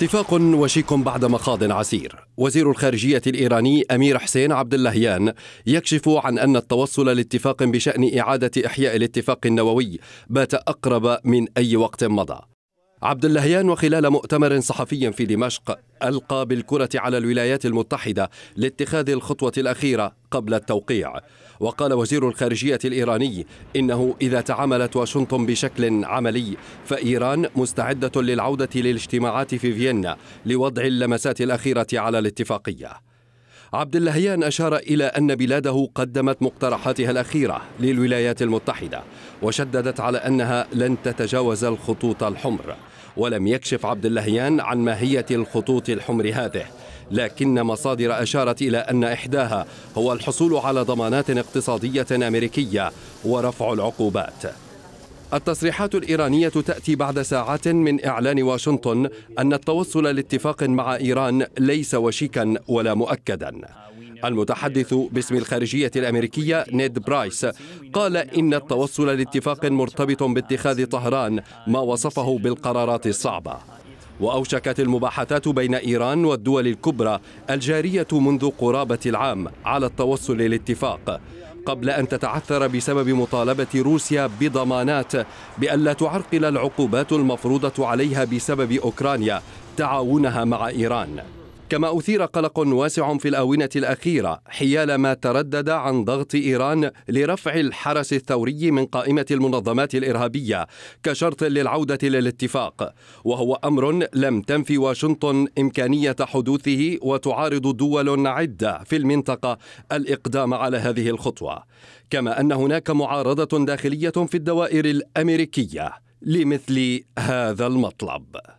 اتفاق وشيك بعد مخاض عسير وزير الخارجية الإيراني أمير حسين عبد اللهيان يكشف عن أن التوصل لاتفاق بشأن إعادة إحياء الاتفاق النووي بات أقرب من أي وقت مضى عبد اللهيان وخلال مؤتمر صحفي في دمشق ألقى بالكرة على الولايات المتحدة لاتخاذ الخطوة الأخيرة قبل التوقيع وقال وزير الخارجية الإيراني إنه إذا تعاملت واشنطن بشكل عملي فإيران مستعدة للعودة للاجتماعات في فيينا لوضع اللمسات الأخيرة على الاتفاقية عبد اللهيان أشار إلى أن بلاده قدمت مقترحاتها الأخيرة للولايات المتحدة وشددت على أنها لن تتجاوز الخطوط الحمر ولم يكشف عبد اللهيان عن ماهية الخطوط الحمر هذه لكن مصادر أشارت إلى أن إحداها هو الحصول على ضمانات اقتصادية أمريكية ورفع العقوبات التصريحات الإيرانية تأتي بعد ساعات من إعلان واشنطن أن التوصل لاتفاق مع إيران ليس وشيكا ولا مؤكدا المتحدث باسم الخارجية الأمريكية نيد برايس قال إن التوصل لاتفاق مرتبط باتخاذ طهران ما وصفه بالقرارات الصعبة وأوشكت المباحثات بين إيران والدول الكبرى الجارية منذ قرابة العام على التوصل للاتفاق قبل أن تتعثر بسبب مطالبة روسيا بضمانات بألا تعرقل العقوبات المفروضة عليها بسبب أوكرانيا تعاونها مع إيران كما أثير قلق واسع في الآونة الأخيرة حيال ما تردد عن ضغط إيران لرفع الحرس الثوري من قائمة المنظمات الإرهابية كشرط للعودة للاتفاق وهو أمر لم تنفي واشنطن إمكانية حدوثه وتعارض دول عدة في المنطقة الإقدام على هذه الخطوة كما أن هناك معارضة داخلية في الدوائر الأمريكية لمثل هذا المطلب